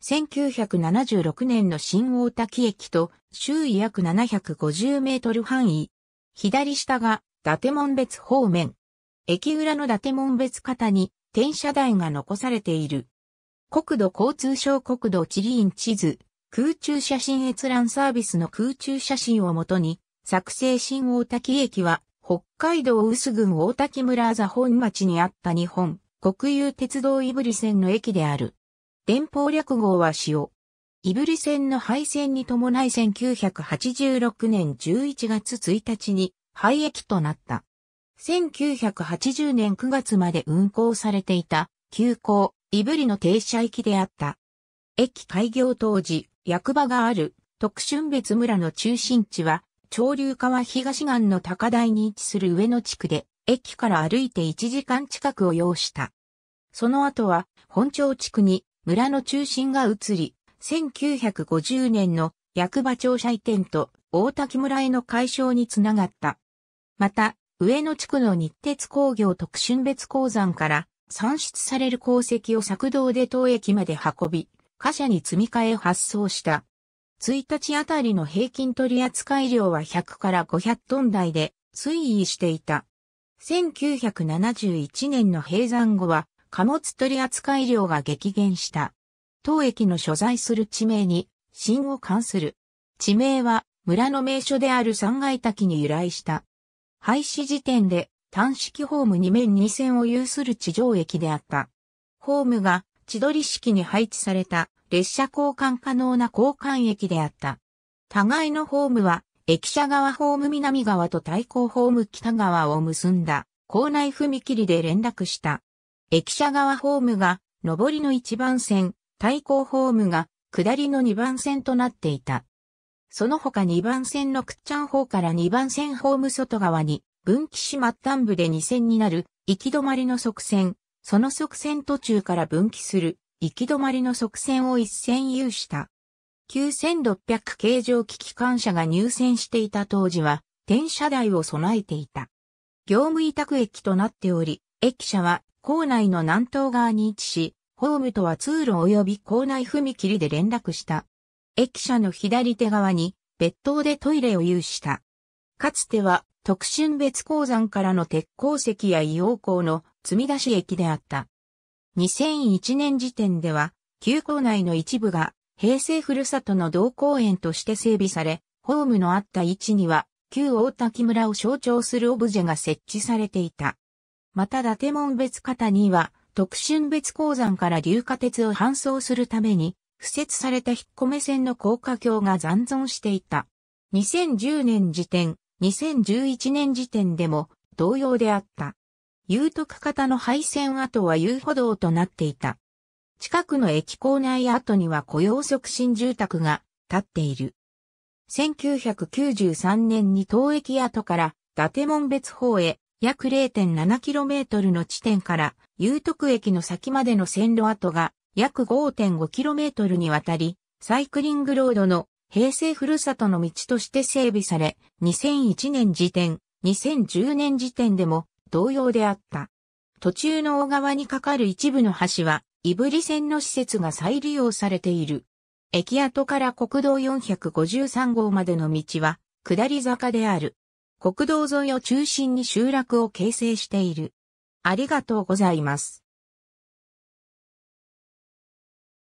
1976年の新大滝駅と周囲約750メートル範囲。左下が伊達門別方面。駅裏の伊達門別方に転車台が残されている。国土交通省国土地理院地図、空中写真閲覧サービスの空中写真をもとに、作成新大滝駅は、北海道薄郡大滝村座本町にあった日本、国有鉄道いぶり線の駅である。電報略号は塩。イブリ戦の敗戦に伴い1986年11月1日に廃駅となった。1980年9月まで運行されていた、急行、イブリの停車駅であった。駅開業当時、役場がある、徳春別村の中心地は、潮流川東岸の高台に位置する上野地区で、駅から歩いて1時間近くを要した。その後は、本町地区に村の中心が移り、1950年の役場庁舎移転と大滝村への解消につながった。また、上野地区の日鉄工業特春別鉱山から産出される鉱石を作動で当駅まで運び、貨車に積み替え発送した。1日あたりの平均取扱量は100から500トン台で推移していた。1971年の閉山後は貨物取扱量が激減した。当駅の所在する地名に、新を関する。地名は、村の名所である三階滝に由来した。廃止時点で、単式ホーム2面2線を有する地上駅であった。ホームが、千鳥式に配置された、列車交換可能な交換駅であった。互いのホームは、駅舎側ホーム南側と対向ホーム北側を結んだ、校内踏切で連絡した。駅舎側ホームが上りの1番線、対向ホームが下りの2番線となっていた。その他2番線の屈ちゃん方から2番線ホーム外側に分岐し末端部で2線になる行き止まりの側線、その側線途中から分岐する行き止まりの側線を一線有した。9600形状機機関車が入線していた当時は、転車台を備えていた。業務委託駅となっており、駅舎は校内の南東側に位置し、ホームとは通路及び校内踏切で連絡した。駅舎の左手側に別棟でトイレを有した。かつては特春別鉱山からの鉄鉱石や硫黄鉱の積み出し駅であった。2001年時点では、旧校内の一部が平成ふるさとの同公園として整備され、ホームのあった位置には、旧大滝村を象徴するオブジェが設置されていた。また伊達門別方には、特春別鉱山から硫化鉄を搬送するために、敷設された引っ込め線の高架橋が残存していた。2010年時点、2011年時点でも同様であった。有徳方の廃線跡は遊歩道となっていた。近くの駅構内跡には雇用促進住宅が建っている。1993年に東駅跡から伊達門別方へ約 0.7km の地点から有徳駅の先までの線路跡が約 5.5km にわたり、サイクリングロードの平成ふるさとの道として整備され、2001年時点、2010年時点でも同様であった。途中の大川に架かる一部の橋は、いぶり線の施設が再利用されている。駅跡から国道453号までの道は、下り坂である。国道沿いを中心に集落を形成している。ありがとうございます。